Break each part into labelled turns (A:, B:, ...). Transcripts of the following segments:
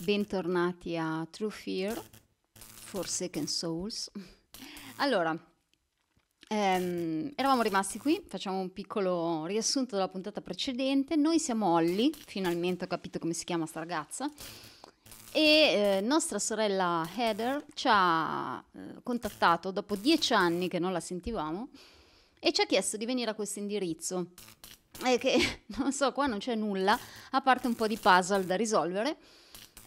A: bentornati a True Fear, Forsaken Souls. Allora, ehm, eravamo rimasti qui, facciamo un piccolo riassunto della puntata precedente. Noi siamo Holly, finalmente ho capito come si chiama sta ragazza, e eh, nostra sorella Heather ci ha eh, contattato dopo dieci anni che non la sentivamo e ci ha chiesto di venire a questo indirizzo. E che non so, qua non c'è nulla, a parte un po' di puzzle da risolvere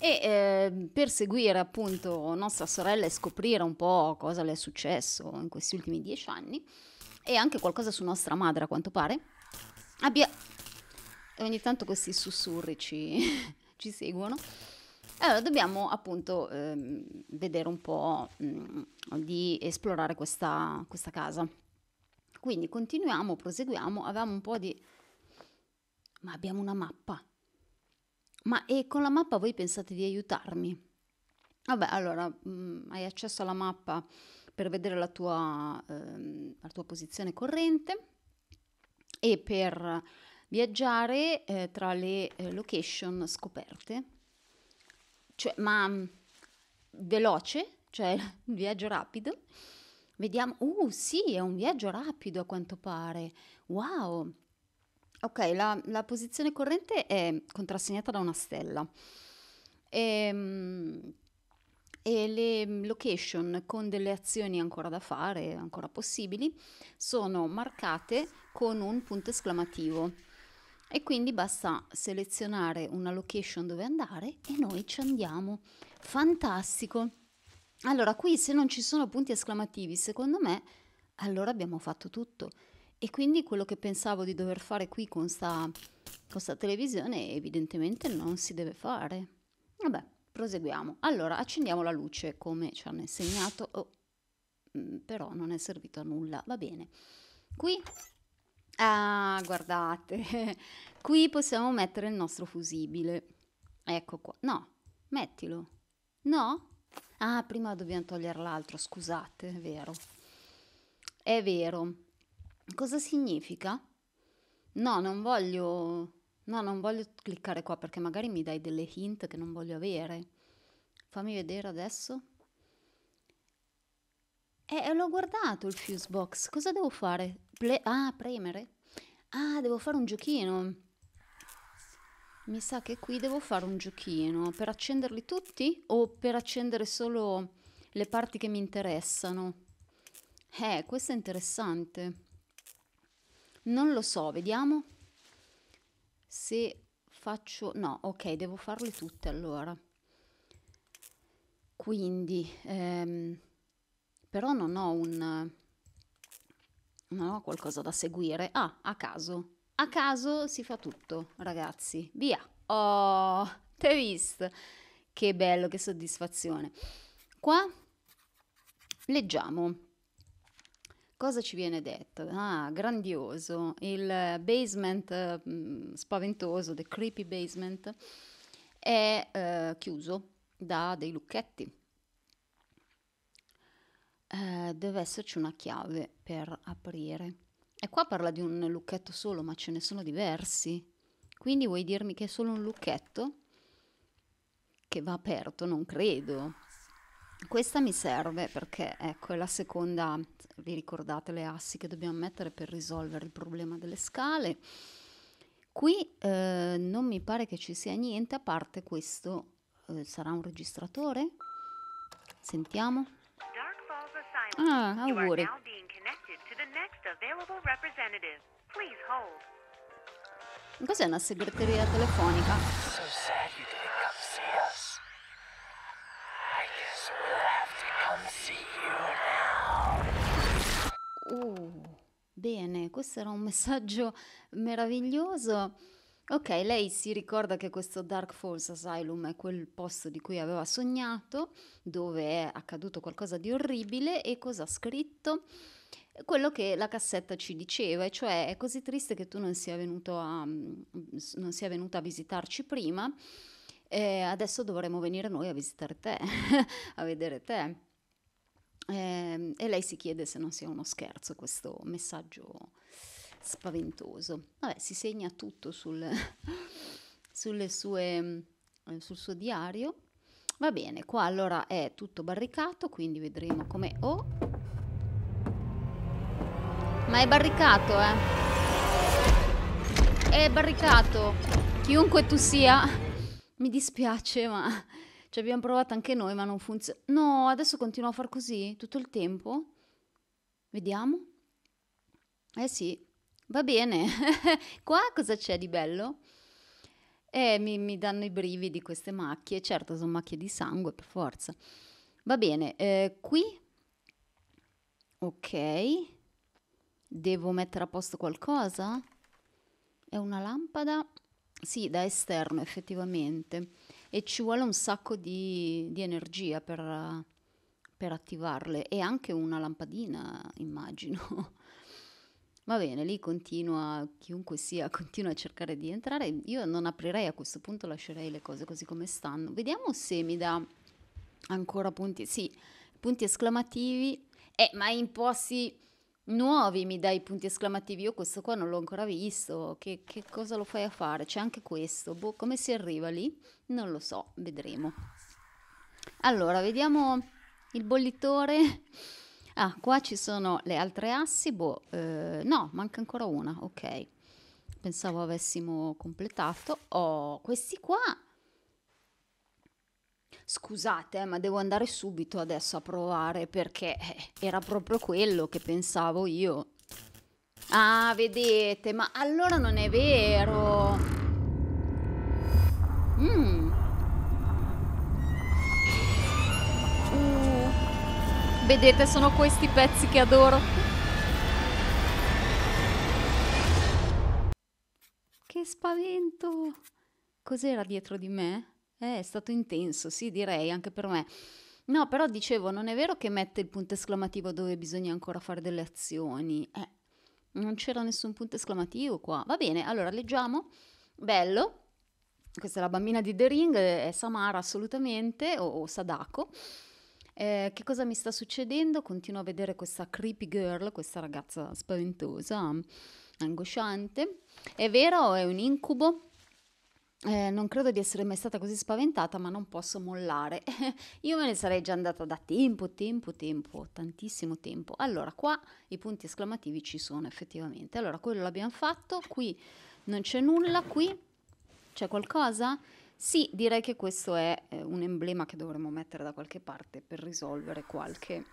A: e eh, per seguire appunto nostra sorella e scoprire un po' cosa le è successo in questi ultimi dieci anni e anche qualcosa su nostra madre a quanto pare, abbia... E ogni tanto questi sussurri ci, ci seguono. Allora, dobbiamo appunto ehm, vedere un po' mh, mm, di esplorare questa, questa, casa. Quindi continuiamo, proseguiamo, avevamo un po' di... Ma abbiamo una mappa, ma e con la mappa voi pensate di aiutarmi? Vabbè, allora, mh, mm, hai accesso alla mappa per vedere la tua, ehm, la tua posizione corrente e per viaggiare eh, tra le eh, location scoperte, cioè, ma mm, veloce, cioè un viaggio rapido. Vediamo, uh sì, è un viaggio rapido a quanto pare, wow! Ok, la, la posizione corrente è contrassegnata da una stella. E, ehm, e le location con delle azioni ancora da fare, ancora possibili, sono marcate con un punto esclamativo. E quindi basta selezionare una location dove andare e noi ci andiamo. Fantastico! Allora, qui se non ci sono punti esclamativi, secondo me, allora abbiamo fatto tutto. E quindi quello che pensavo di dover fare qui con sta, con sta televisione evidentemente non si deve fare. Vabbè, proseguiamo. Allora, accendiamo la luce come ci hanno insegnato, oh, mm, però non è servito a nulla, va bene. Qui, ah, guardate, qui possiamo mettere il nostro fusibile. Ecco qua, no, mettilo. No? Ah, prima dobbiamo togliere l'altro, scusate, è vero. È vero. Cosa significa? No, non voglio... No, non voglio cliccare qua perché magari mi dai delle hint che non voglio avere. Fammi vedere adesso. Eh, l'ho guardato il fuse box. Cosa devo fare? Ple- ah, premere? Ah, devo fare un giochino. Mi sa che qui devo fare un giochino. Per accenderli tutti o per accendere solo le parti che mi interessano? Eh, questo è interessante. Non lo so, vediamo se faccio... No, ok, devo farle tutte allora. Quindi, ehm, però non ho un... Non ho qualcosa da seguire. Ah, a caso. A caso si fa tutto, ragazzi. Via. Oh, te visto? Che bello, che soddisfazione. Qua leggiamo cosa ci viene detto? Ah, grandioso, il basement mh, mm, spaventoso, the creepy basement, è eh, chiuso da dei lucchetti. Eh, deve esserci una chiave per aprire. E qua parla di un lucchetto solo, ma ce ne sono diversi. Quindi vuoi dirmi che è solo un lucchetto? Che va aperto? Non credo. Questa mi serve perché ecco, è la seconda, vi ricordate le assi che dobbiamo mettere per risolvere il problema delle scale. Qui eh, non mi pare che ci sia niente a parte questo, eh, sarà un registratore? Sentiamo. Ah, auguri. Cos'è una segreteria telefonica? So Uh, bene, questo era un messaggio meraviglioso. Ok, lei si ricorda che questo Dark Falls Asylum è quel posto di cui aveva sognato, dove è accaduto qualcosa di orribile e cosa ha scritto? Quello che la cassetta ci diceva, e cioè è così triste che tu non sia, venuto a, mm, non sia venuta a visitarci prima e adesso dovremmo venire noi a visitare te, a vedere te. E, ehm, e lei si chiede se non sia uno scherzo questo messaggio spaventoso. Vabbè, si segna tutto sul, sue, eh, sul suo diario. Va bene, qua allora è tutto barricato, quindi vedremo come... Oh! Ma è barricato, eh! È barricato! Chiunque tu sia mi dispiace, ma ci abbiamo provato anche noi, ma non funziona. No, adesso continuo a far così tutto il tempo. Vediamo. Eh sì, va bene. Qua cosa c'è di bello? Eh, mi, mi, danno i brividi queste macchie, certo sono macchie di sangue per forza. Va bene, eh, qui, ok, devo mettere a posto qualcosa? È una lampada? Sì, da esterno effettivamente. E ci vuole un sacco di, di energia per, per attivarle e anche una lampadina, immagino. Va bene, lì continua, chiunque sia, continua a cercare di entrare. Io non aprirei a questo punto, lascerei le cose così come stanno. Vediamo se mi dà ancora punti, sì, punti esclamativi. Eh, ma in posti Nuovi mi dai punti esclamativi, io questo qua non l'ho ancora visto, che, che cosa lo fai a fare? C'è anche questo, boh, come si arriva lì? Non lo so, vedremo. Allora, vediamo il bollitore. Ah, qua ci sono le altre assi, boh, eh, no, manca ancora una, ok. Pensavo avessimo completato. Oh, questi qua scusate, ma devo andare subito adesso a provare perché eh, era proprio quello che pensavo io. Ah, vedete, ma allora non è vero. Mm. Uh. Vedete, sono questi pezzi che adoro. Che spavento! Cos'era dietro di me? Eh, è stato intenso, sì, direi, anche per me. No, però dicevo, non è vero che mette il punto esclamativo dove bisogna ancora fare delle azioni. Eh, non c'era nessun punto esclamativo qua. Va bene, allora leggiamo. Bello. Questa è la bambina di The Ring, è Samara assolutamente, o, o Sadako. Eh, che cosa mi sta succedendo? Continuo a vedere questa creepy girl, questa ragazza spaventosa, angosciante. È vero, è un incubo? Eh, non credo di essere mai stata così spaventata, ma non posso mollare. Io me ne sarei già andata da tempo, tempo, tempo, tantissimo tempo. Allora, qua i punti esclamativi ci sono effettivamente. Allora, quello l'abbiamo fatto, qui non c'è nulla, qui c'è qualcosa? Sì, direi che questo è eh, un emblema che dovremmo mettere da qualche parte per risolvere qualche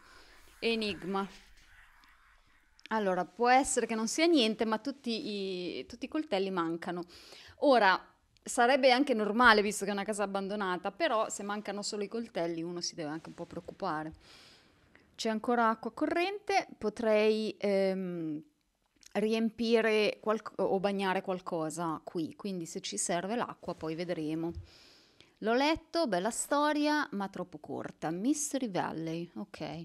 A: enigma. Allora, può essere che non sia niente, ma tutti i, tutti i coltelli mancano. Ora, sarebbe anche normale visto che è una casa abbandonata, però se mancano solo i coltelli uno si deve anche un po' preoccupare. C'è ancora acqua corrente, potrei ehm, riempire qual- o bagnare qualcosa qui, quindi se ci serve l'acqua poi vedremo. L'ho letto, bella storia, ma troppo corta. Mystery Valley, ok.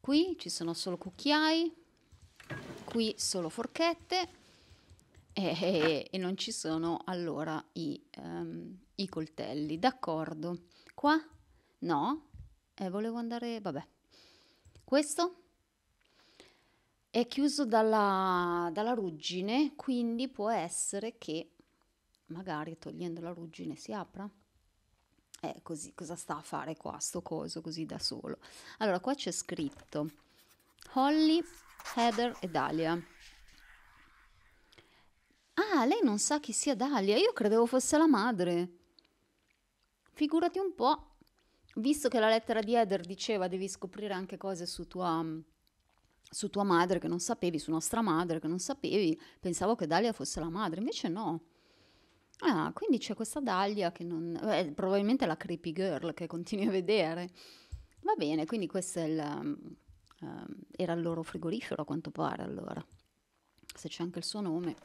A: Qui ci sono solo cucchiai, qui solo forchette, e, e non ci sono allora i, um, i coltelli. D'accordo. Qua? No? Eh, volevo andare... vabbè. Questo? È chiuso dalla, dalla ruggine, quindi può essere che magari togliendo la ruggine si apra. Eh, così, cosa sta a fare qua sto coso così da solo? Allora, qua c'è scritto Holly, Heather e Dahlia. Ah, lei non sa chi sia Dalia, io credevo fosse la madre. Figurati un po', visto che la lettera di Eder diceva devi scoprire anche cose su tua, su tua madre che non sapevi, su nostra madre che non sapevi, pensavo che Dalia fosse la madre, invece no. Ah, quindi c'è questa Dalia che non... Beh, probabilmente la creepy girl che continui a vedere. Va bene, quindi questo è il, um, era il loro frigorifero a quanto pare allora, se c'è anche il suo nome.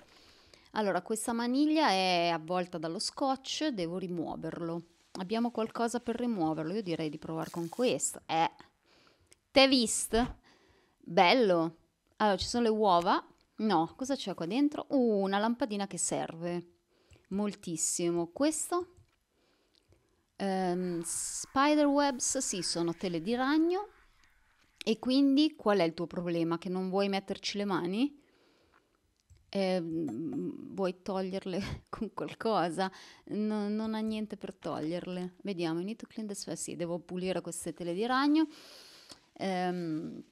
A: Allora, questa maniglia è avvolta dallo scotch, devo rimuoverlo. Abbiamo qualcosa per rimuoverlo? Io direi di provare con questo. Eh, te vist? Bello. Allora, ci sono le uova. No, cosa c'è qua dentro? Uh, una lampadina che serve moltissimo. Questo? Um, spider webs, sì, sono tele di ragno. E quindi qual è il tuo problema? Che non vuoi metterci le mani? eh, vuoi toglierle con qualcosa, no, non ha niente per toglierle. Vediamo, inizio need clean this, sì, devo pulire queste tele di ragno. Ehm,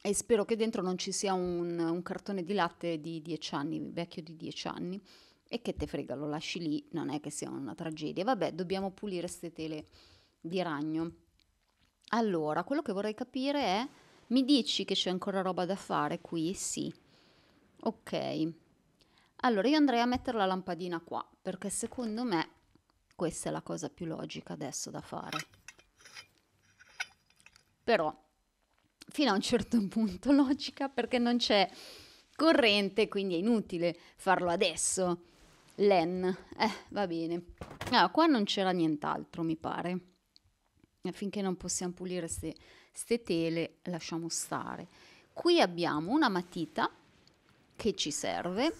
A: e spero che dentro non ci sia un, un cartone di latte di 10 anni, vecchio di 10 anni, e che te frega, lo lasci lì, non è che sia una tragedia. Vabbè, dobbiamo pulire queste tele di ragno. Allora, quello che vorrei capire è, mi dici che c'è ancora roba da fare qui? Sì Ok, allora io andrei a mettere la lampadina qua, perché secondo me questa è la cosa più logica adesso da fare. Però, fino a un certo punto logica, perché non c'è corrente, quindi è inutile farlo adesso. Len, eh, va bene. Ah, qua non c'era nient'altro, mi pare. Eh, finché non possiamo pulire queste tele, lasciamo stare. Qui abbiamo una matita che ci serve.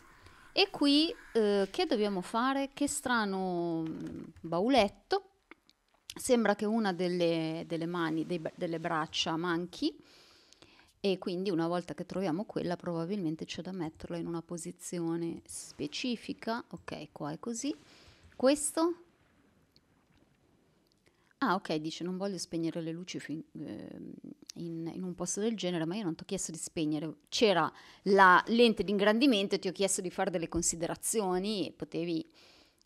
A: E qui eh, che dobbiamo fare? Che strano mm, bauletto. Sembra che una delle, delle mani, dei, delle braccia manchi e quindi una volta che troviamo quella probabilmente c'è da metterla in una posizione specifica. Ok, qua è così. Questo Ah, ok, dice non voglio spegnere le luci fin- eh, in, in, un posto del genere, ma io non ti ho chiesto di spegnere. C'era la lente di ingrandimento e ti ho chiesto di fare delle considerazioni e potevi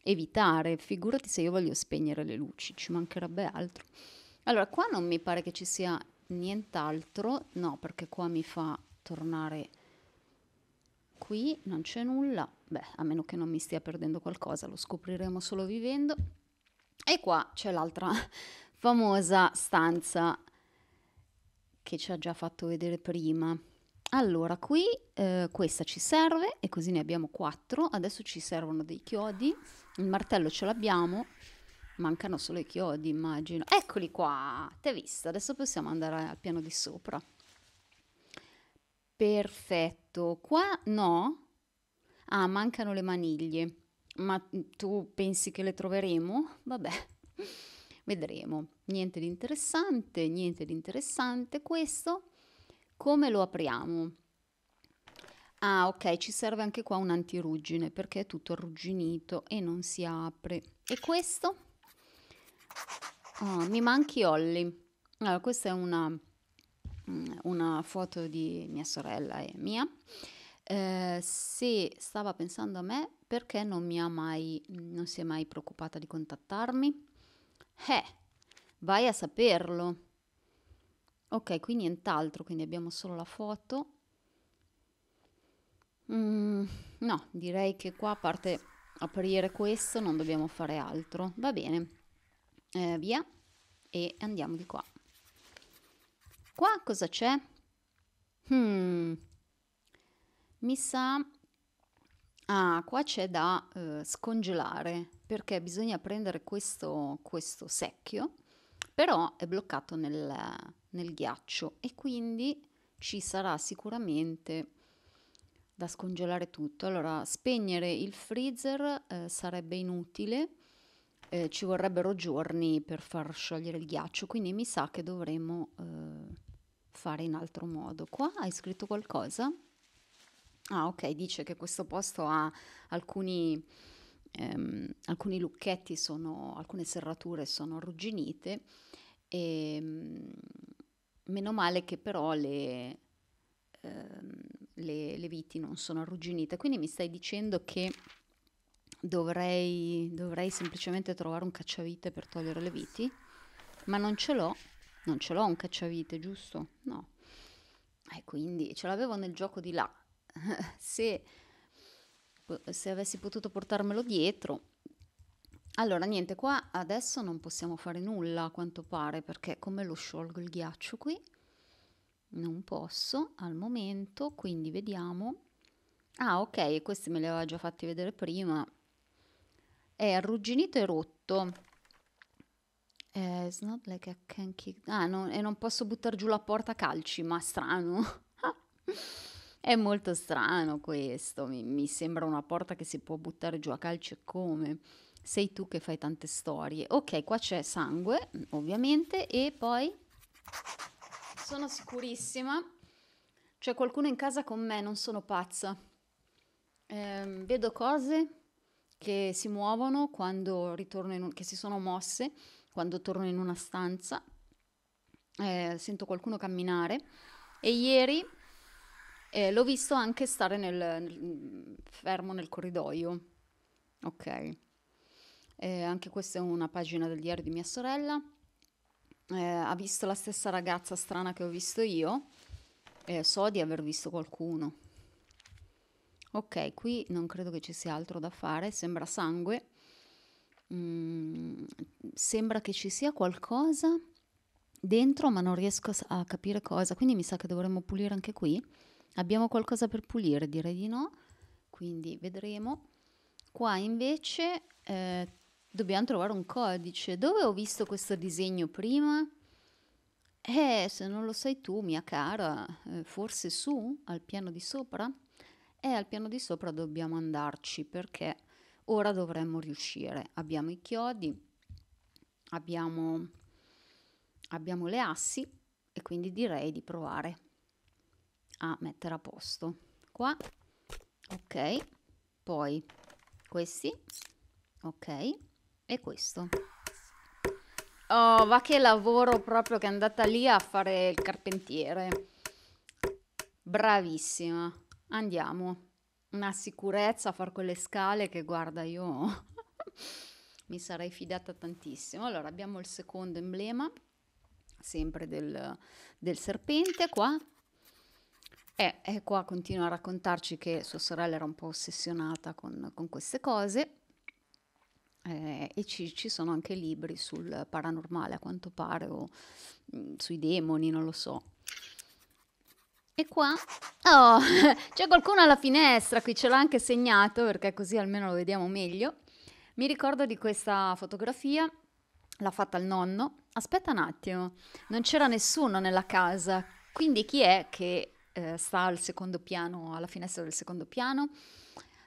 A: evitare. Figurati se io voglio spegnere le luci, ci mancherebbe altro. Allora, qua non mi pare che ci sia nient'altro, no, perché qua mi fa tornare qui, non c'è nulla. Beh, a meno che non mi stia perdendo qualcosa, lo scopriremo solo vivendo. E qua c'è l'altra famosa stanza che ci ha già fatto vedere prima. Allora, qui eh, questa ci serve e così ne abbiamo quattro. Adesso ci servono dei chiodi. Il martello ce l'abbiamo. Mancano solo i chiodi, immagino. Eccoli qua, t'è visto? Adesso possiamo andare al piano di sopra. Perfetto. Qua no. Ah, mancano le maniglie. Ma mm, tu pensi che le troveremo? Vabbè, vedremo. Niente di interessante, niente di interessante. Questo come lo apriamo? Ah, ok, ci serve anche qua un antiruggine perché è tutto arrugginito e non si apre. E questo? Oh, mi manchi Olli. Allora, questa è una, mm, una foto di mia sorella e mia Ehm, se stava pensando a me perché non, mi ha mai, non si è mai preoccupata di contattarmi. Eh, vai a saperlo. Ok, qui nient'altro, quindi abbiamo solo la foto. Mm, no, direi che qua a parte aprire questo non dobbiamo fare altro. Va bene, eh, via e andiamo di qua. Qua cosa c'è? Hmm. Mi sa... Ah, qua c'è da eh, scongelare perché bisogna prendere questo, questo, secchio, però è bloccato nel, nel ghiaccio e quindi ci sarà sicuramente da scongelare tutto. Allora, spegnere il freezer eh, sarebbe inutile, eh, ci vorrebbero giorni per far sciogliere il ghiaccio, quindi mi sa che dovremo eh, fare in altro modo. Qua hai scritto qualcosa? Ah, ok, dice che questo posto ha alcuni, ehm, alcuni lucchetti, sono, alcune serrature sono arrugginite e ehm, meno male che però le, ehm, le, le viti non sono arrugginite. Quindi mi stai dicendo che dovrei, dovrei semplicemente trovare un cacciavite per togliere le viti? Ma non ce l'ho, non ce l'ho un cacciavite, giusto? No. E quindi ce l'avevo nel gioco di là se, se avessi potuto portarmelo dietro. Allora, niente, qua adesso non possiamo fare nulla a quanto pare perché come lo sciolgo il ghiaccio qui? Non posso al momento, quindi vediamo. Ah, ok, questi me li aveva già fatti vedere prima. È arrugginito e rotto. Eh, it's not like I can kick... Ah, non, e non posso buttare giù la porta a calci, ma strano. È molto strano questo, mi, mi sembra una porta che si può buttare giù a calcio come sei tu che fai tante storie. Ok, qua c'è sangue, ovviamente, e poi sono sicurissima. C'è qualcuno in casa con me, non sono pazza. Eh, vedo cose che si muovono quando ritorno in un, che si sono mosse quando torno in una stanza. Eh, sento qualcuno camminare e ieri eh, l'ho visto anche stare nel, nel, fermo nel corridoio. Ok. Eh, anche questa è una pagina del diario di mia sorella. Eh, ha visto la stessa ragazza strana che ho visto io. so di aver visto qualcuno. Ok, qui non credo che ci sia altro da fare. Sembra sangue. Mm, sembra che ci sia qualcosa dentro, ma non riesco a capire cosa. Quindi mi sa che dovremmo pulire anche qui. Abbiamo qualcosa per pulire? Direi di no, quindi vedremo. Qua invece eh, dobbiamo trovare un codice. Dove ho visto questo disegno prima? Eh, se non lo sai tu, mia cara, eh, forse su, al piano di sopra? Eh, al piano di sopra dobbiamo andarci perché ora dovremmo riuscire. Abbiamo i chiodi, abbiamo, abbiamo le assi e quindi direi di provare a mettere a posto qua ok poi questi ok e questo oh va che lavoro proprio che è andata lì a fare il carpentiere bravissima andiamo una sicurezza a far quelle scale che guarda io mi sarei fidata tantissimo allora abbiamo il secondo emblema sempre del, del serpente qua e, e, qua continua a raccontarci che sua sorella era un po' ossessionata con, con queste cose eh, e ci, ci, sono anche libri sul paranormale a quanto pare o mh, mm, sui demoni, non lo so. E qua oh, c'è qualcuno alla finestra, qui ce l'ha anche segnato perché così almeno lo vediamo meglio. Mi ricordo di questa fotografia, l'ha fatta il nonno. Aspetta un attimo, non c'era nessuno nella casa, quindi chi è che eh, sta al secondo piano, alla finestra del secondo piano.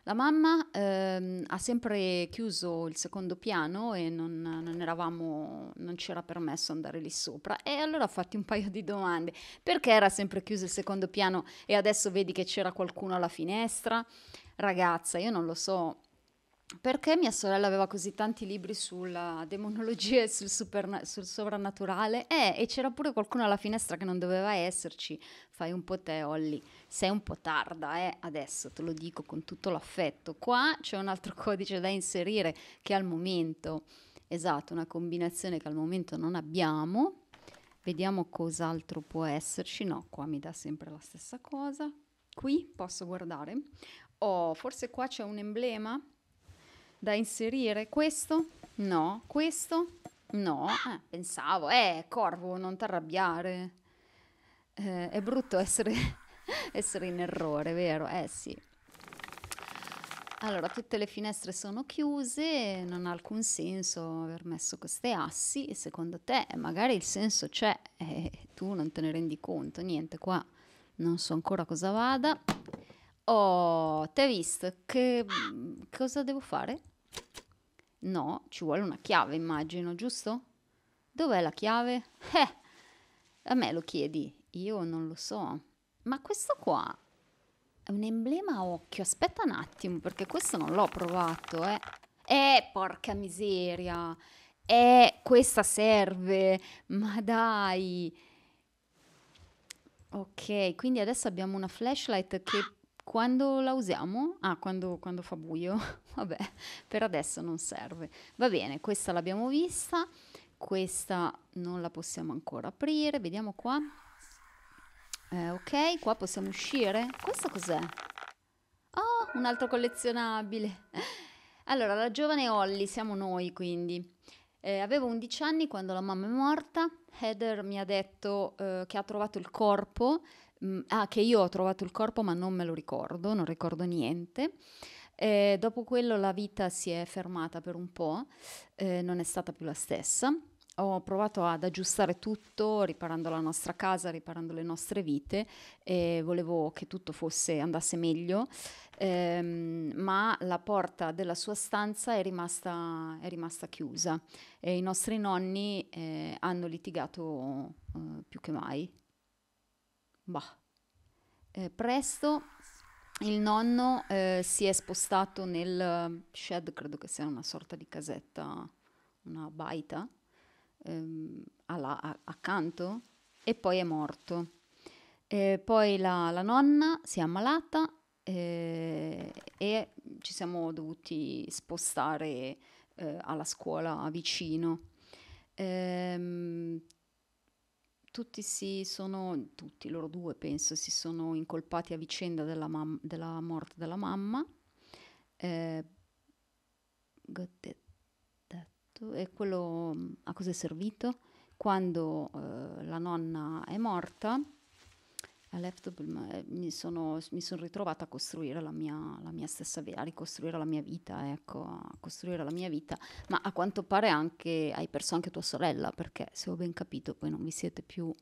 A: La mamma ehm, ha sempre chiuso il secondo piano e non, non, eravamo, non c'era permesso andare lì sopra. E allora ho fatto un paio di domande. Perché era sempre chiuso il secondo piano e adesso vedi che c'era qualcuno alla finestra? Ragazza, io non lo so, perché mia sorella aveva così tanti libri sulla demonologia e sul, superna- sul sovrannaturale eh, e c'era pure qualcuno alla finestra che non doveva esserci. Fai un po' te, Olli, sei un po' tarda, eh? adesso te lo dico con tutto l'affetto. Qua c'è un altro codice da inserire che al momento, esatto, una combinazione che al momento non abbiamo. Vediamo cos'altro può esserci. No, qua mi dà sempre la stessa cosa. Qui posso guardare. Oh, forse qua c'è un emblema da inserire? Questo? No. Questo? No. Eh, pensavo. Eh, corvo, non t'arrabbiare. Eh, è brutto essere, essere in errore, vero? Eh sì. Allora, tutte le finestre sono chiuse, non ha alcun senso aver messo queste assi secondo te eh, magari il senso c'è e eh, tu non te ne rendi conto, niente, qua non so ancora cosa vada. Oh, te hai visto? Che mm, cosa devo fare? No, ci vuole una chiave, immagino, giusto? Dov'è la chiave? Eh, a me lo chiedi, io non lo so. Ma questo qua è un emblema a occhio, aspetta un attimo, perché questo non l'ho provato, eh. Eh, porca miseria! Eh, questa serve! Ma dai! Ok, quindi adesso abbiamo una flashlight che quando la usiamo? Ah, quando, quando fa buio. Vabbè, per adesso non serve. Va bene, questa l'abbiamo vista, questa non la possiamo ancora aprire. Vediamo qua. Eh, ok, qua possiamo uscire. Questo cos'è? Oh, un altro collezionabile. Allora, la giovane Holly siamo noi, quindi. Eh, avevo 11 anni quando la mamma è morta. Heather mi ha detto eh, che ha trovato il corpo Mm, ah, che io ho trovato il corpo ma non me lo ricordo, non ricordo niente. E dopo quello la vita si è fermata per un po', eh, non è stata più la stessa. Ho provato ad aggiustare tutto, riparando la nostra casa, riparando le nostre vite, e volevo che tutto fosse, andasse meglio, ehm, ma la porta della sua stanza è rimasta, è rimasta chiusa e i nostri nonni eh, hanno litigato eh, più che mai. Bah. Eh, presto il nonno eh, si è spostato nel eh, shed, credo che sia una sorta di casetta, una baita, ehm, alla, a, accanto, e poi è morto. Eh, poi la, la, nonna si è ammalata eh, e ci siamo dovuti spostare eh, alla scuola vicino. Ehm, tutti si sono, tutti loro due penso, si sono incolpati a vicenda della, mam- della morte della mamma. Eh, e quello mm, a cosa è servito? Quando eh, la nonna è morta, Leftable, eh, mi sono, mi sono ritrovata a costruire la mia, la mia, stessa vita, a ricostruire la mia vita, ecco, a costruire la mia vita, ma a quanto pare anche, hai perso anche tua sorella, perché se ho ben capito poi non vi siete più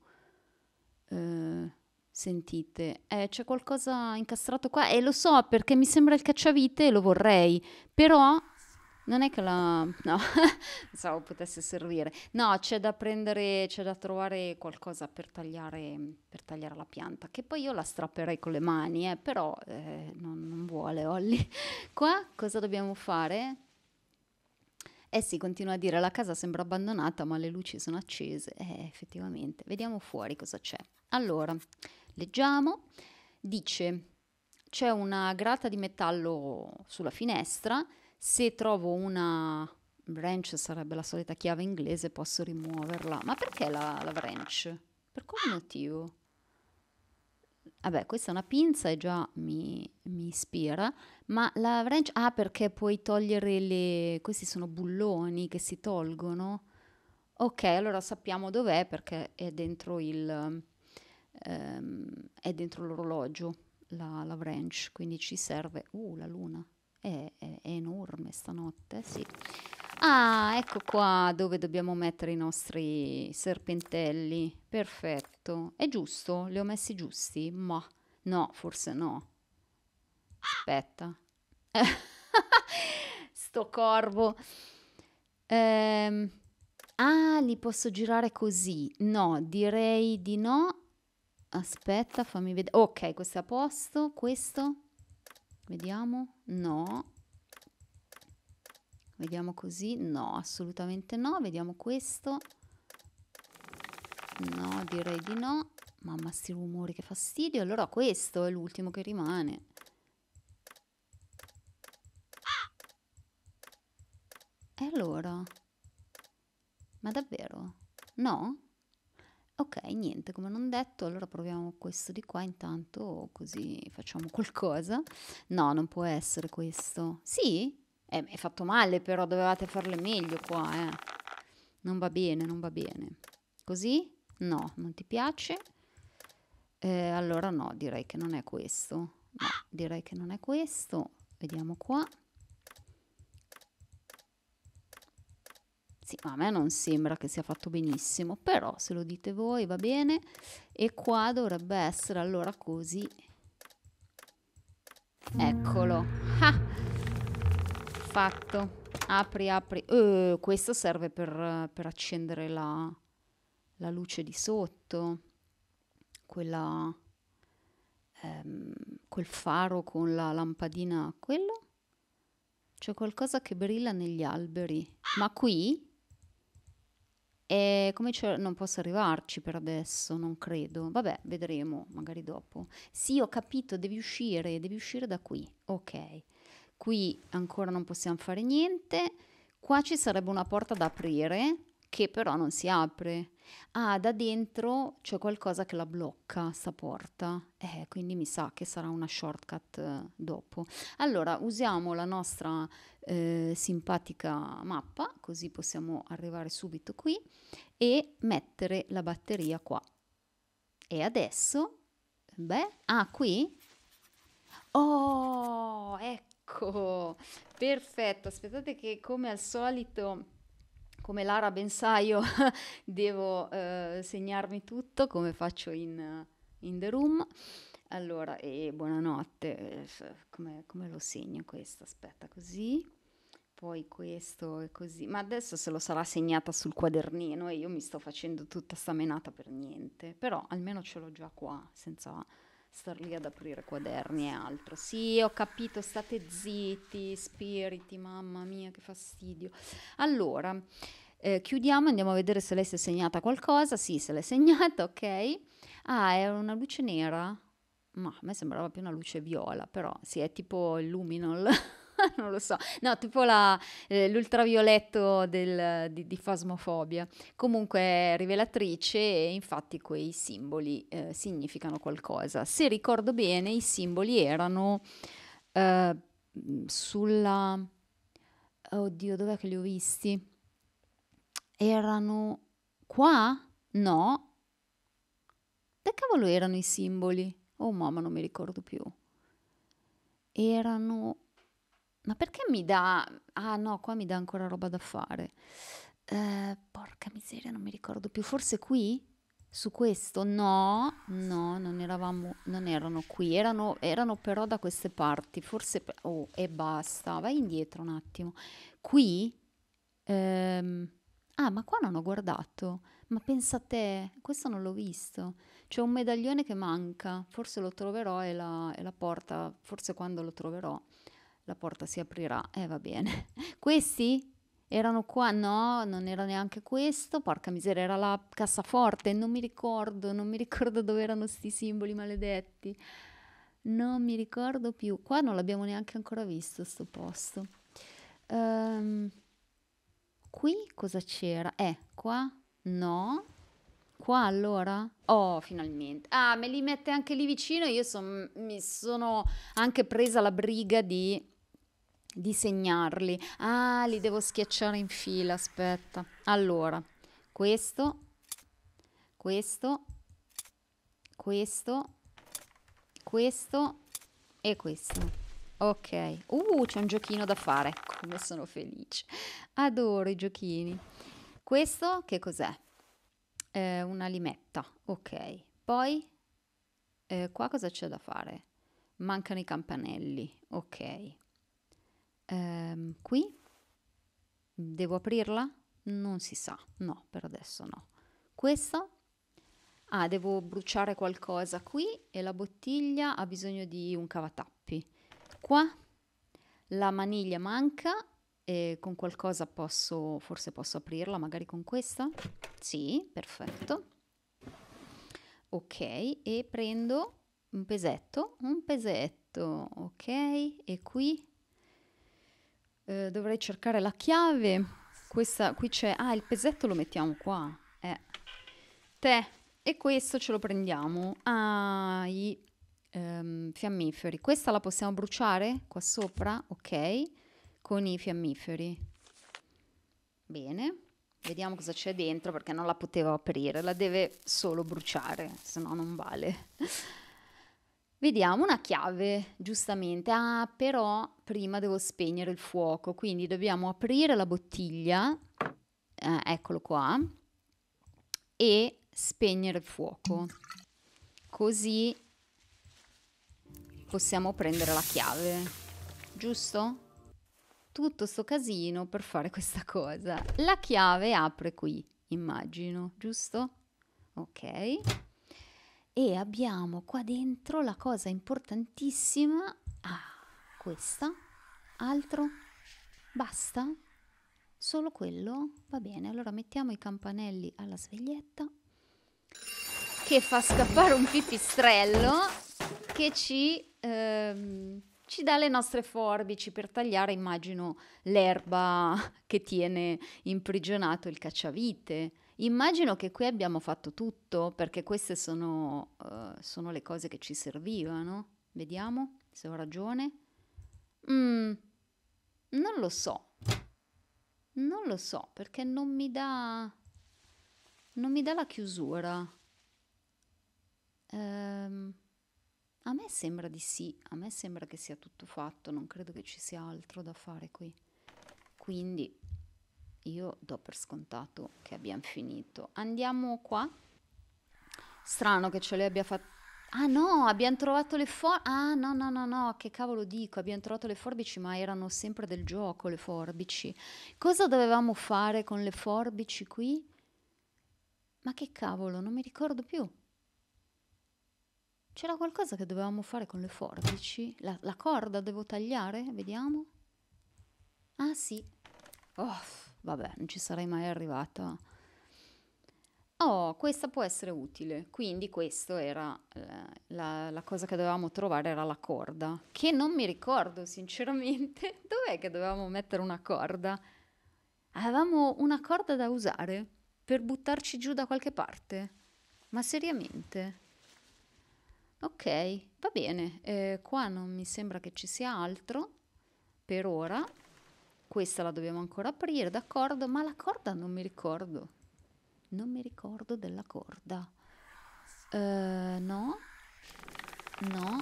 A: eh, sentite. Eh, c'è qualcosa incastrato qua e eh, lo so perché mi sembra il cacciavite e lo vorrei, però non è che la... no, pensavo potesse servire. No, c'è da prendere, c'è da trovare qualcosa per tagliare, per tagliare la pianta, che poi io la strapperei con le mani, eh, però eh, non, non, vuole Olli. Qua cosa dobbiamo fare? Eh sì, continua a dire, la casa sembra abbandonata, ma le luci sono accese. Eh, effettivamente, vediamo fuori cosa c'è. Allora, leggiamo. Dice, c'è una grata di metallo sulla finestra se trovo una wrench sarebbe la solita chiave inglese, posso rimuoverla. Ma perché la, la wrench? Per quale motivo? Vabbè, questa è una pinza e già mi, mi ispira, ma la wrench... Ah, perché puoi togliere le... questi sono bulloni che si tolgono. Ok, allora sappiamo dov'è perché è dentro il... Um, è dentro l'orologio, la, la wrench, quindi ci serve... Uh, la luna, è, è, è enorme stanotte, sì. Ah, ecco qua dove dobbiamo mettere i nostri serpentelli. Perfetto. È giusto? Li ho messi giusti? Ma no, forse no. Aspetta. Sto corvo. Ehm, ah, li posso girare così? No, direi di no. Aspetta, fammi vedere. Ok, questo è a posto. Questo? Vediamo. No. Vediamo così. No, assolutamente no. Vediamo questo. No, direi di no. Mamma, sti rumori, che fastidio. Allora questo è l'ultimo che rimane. E allora? Ma davvero? No? niente, come non detto, allora proviamo questo di qua intanto, così facciamo qualcosa. No, non può essere questo. Sì? Eh, è fatto male però, dovevate farle meglio qua, eh. Non va bene, non va bene. Così? No, non ti piace? Eh, allora no, direi che non è questo. No, direi che non è questo. Vediamo qua. pezzi, a me non sembra che sia fatto benissimo, però se lo dite voi va bene e qua dovrebbe essere allora così. Eccolo. Ah! Fatto. Apri, apri. Uh, questo serve per, per accendere la, la, luce di sotto. Quella, um, quel faro con la lampadina. Quello? C'è qualcosa che brilla negli alberi. Ma qui? E come c'è, non posso arrivarci per adesso, non credo. Vabbè, vedremo, magari dopo. Sì, ho capito, devi uscire, devi uscire da qui. Ok, qui ancora non possiamo fare niente. Qua ci sarebbe una porta da aprire che però non si apre. Ah, da dentro c'è qualcosa che la blocca, sta porta. Eh, quindi mi sa che sarà una shortcut eh, dopo. Allora, usiamo la nostra eh, simpatica mappa, così possiamo arrivare subito qui, e mettere la batteria qua. E adesso, beh, ah, qui? Oh, ecco, perfetto. Aspettate che come al solito come Lara ben sa, io devo eh, segnarmi tutto come faccio in, in The Room. Allora, e buonanotte, eh, come, come lo segno questo? Aspetta, così poi questo e così. Ma adesso se lo sarà segnata sul quadernino e eh, io mi sto facendo tutta sta menata per niente, però almeno ce l'ho già qua, senza star lì ad aprire quaderni e altro. Sì, ho capito, state zitti, spiriti, mamma mia, che fastidio. Allora, eh, chiudiamo, andiamo a vedere se lei si è segnata qualcosa. Sì, se l'è segnata, ok. Ah, era una luce nera? Ma a me sembrava più una luce viola, però sì, è tipo il luminol. non lo so, no, tipo la, eh, l'ultravioletto del, di, di fasmofobia. Comunque è rivelatrice e infatti quei simboli eh, significano qualcosa. Se ricordo bene, i simboli erano eh, sulla... Oddio, dov'è che li ho visti? Erano qua? No. Da cavolo erano i simboli? Oh mamma, non mi ricordo più. Erano ma perché mi dà... Ah no, qua mi dà ancora roba da fare. Eh, porca miseria, non mi ricordo più. Forse qui? Su questo? No, no, non eravamo... Non erano qui. Erano, erano però da queste parti. Forse... Oh, e basta. Vai indietro un attimo. Qui? Ehm... Ah, ma qua non ho guardato. Ma pensa a te, questo non l'ho visto. C'è un medaglione che manca. Forse lo troverò e la, e la porta, forse quando lo troverò la porta si aprirà e eh, va bene. Questi erano qua, no, non era neanche questo, porca miseria, era la cassaforte, non mi ricordo, non mi ricordo dove erano sti simboli maledetti. Non mi ricordo più, qua non l'abbiamo neanche ancora visto sto posto. Um, qui cosa c'era? Eh, qua? No. Qua allora? Oh, finalmente. Ah, me li mette anche lì vicino, io son, mi sono anche presa la briga di disegnarli. Ah, li devo schiacciare in fila, aspetta. Allora, questo, questo, questo, questo e questo. Ok, uh, c'è un giochino da fare, come ecco, sono felice. Adoro i giochini. Questo che cos'è? Eh, una limetta, ok. Poi, eh, qua cosa c'è da fare? Mancano i campanelli, ok ehm, qui devo aprirla? Non si sa, no, per adesso no. Questa? Ah, devo bruciare qualcosa qui e la bottiglia ha bisogno di un cavatappi. Qua la maniglia manca e con qualcosa posso, forse posso aprirla, magari con questa? Sì, perfetto. Ok, e prendo un pesetto, un pesetto, ok, e qui eh, dovrei cercare la chiave. Questa, qui c'è... Ah, il pesetto lo mettiamo qua. Eh. Te. E questo ce lo prendiamo ai i ehm, fiammiferi. Questa la possiamo bruciare qua sopra, ok, con i fiammiferi. Bene. Vediamo cosa c'è dentro perché non la potevo aprire, la deve solo bruciare, se no non vale. Vediamo una chiave, giustamente. Ah, però prima devo spegnere il fuoco, quindi dobbiamo aprire la bottiglia, eh, eccolo qua, e spegnere il fuoco. Così possiamo prendere la chiave, giusto? Tutto sto casino per fare questa cosa. La chiave apre qui, immagino, giusto? Ok e abbiamo qua dentro la cosa importantissima, ah, questa, altro, basta, solo quello, va bene, allora mettiamo i campanelli alla sveglietta che fa scappare un pipistrello che ci, ehm, ci dà le nostre forbici per tagliare, immagino, l'erba che tiene imprigionato il cacciavite Immagino che qui abbiamo fatto tutto perché queste sono, uh, sono le cose che ci servivano. Vediamo se ho ragione. Mm, non lo so. Non lo so perché non mi dà... Non mi dà la chiusura. Um, a me sembra di sì, a me sembra che sia tutto fatto, non credo che ci sia altro da fare qui. Quindi io do per scontato che abbiamo finito. Andiamo qua. Strano che ce le abbia fatte. Ah no, abbiamo trovato le forbici. Ah no, no, no, no, che cavolo dico, abbiamo trovato le forbici, ma erano sempre del gioco le forbici. Cosa dovevamo fare con le forbici qui? Ma che cavolo, non mi ricordo più. C'era qualcosa che dovevamo fare con le forbici? La, la corda devo tagliare? Vediamo. Ah sì. Oh vabbè, non ci sarei mai arrivata. Oh, questa può essere utile. Quindi questa era eh, la, la, cosa che dovevamo trovare, era la corda, che non mi ricordo sinceramente. Dov'è che dovevamo mettere una corda? Avevamo una corda da usare per buttarci giù da qualche parte. Ma seriamente? Ok, va bene. Eh, qua non mi sembra che ci sia altro per ora questa la dobbiamo ancora aprire, d'accordo? Ma la corda non mi ricordo. Non mi ricordo della corda. Uh, no? No?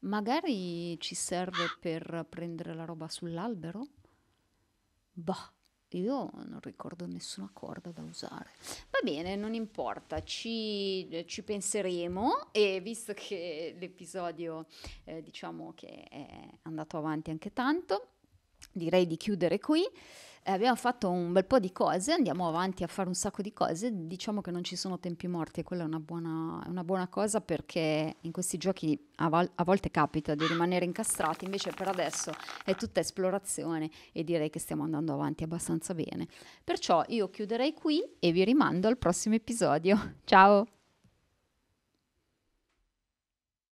A: Magari ci serve per prendere la roba sull'albero? Bah, io non ricordo nessuna corda da usare. Va bene, non importa, ci, ci penseremo e visto che l'episodio eh, diciamo che è andato avanti anche tanto, direi di chiudere qui. Eh, abbiamo fatto un bel po' di cose, andiamo avanti a fare un sacco di cose, diciamo che non ci sono tempi morti quella è una buona, una buona cosa perché in questi giochi a, val- a, volte capita di rimanere incastrati, invece per adesso è tutta esplorazione e direi che stiamo andando avanti abbastanza bene. Perciò io chiuderei qui e vi rimando al prossimo episodio. Ciao!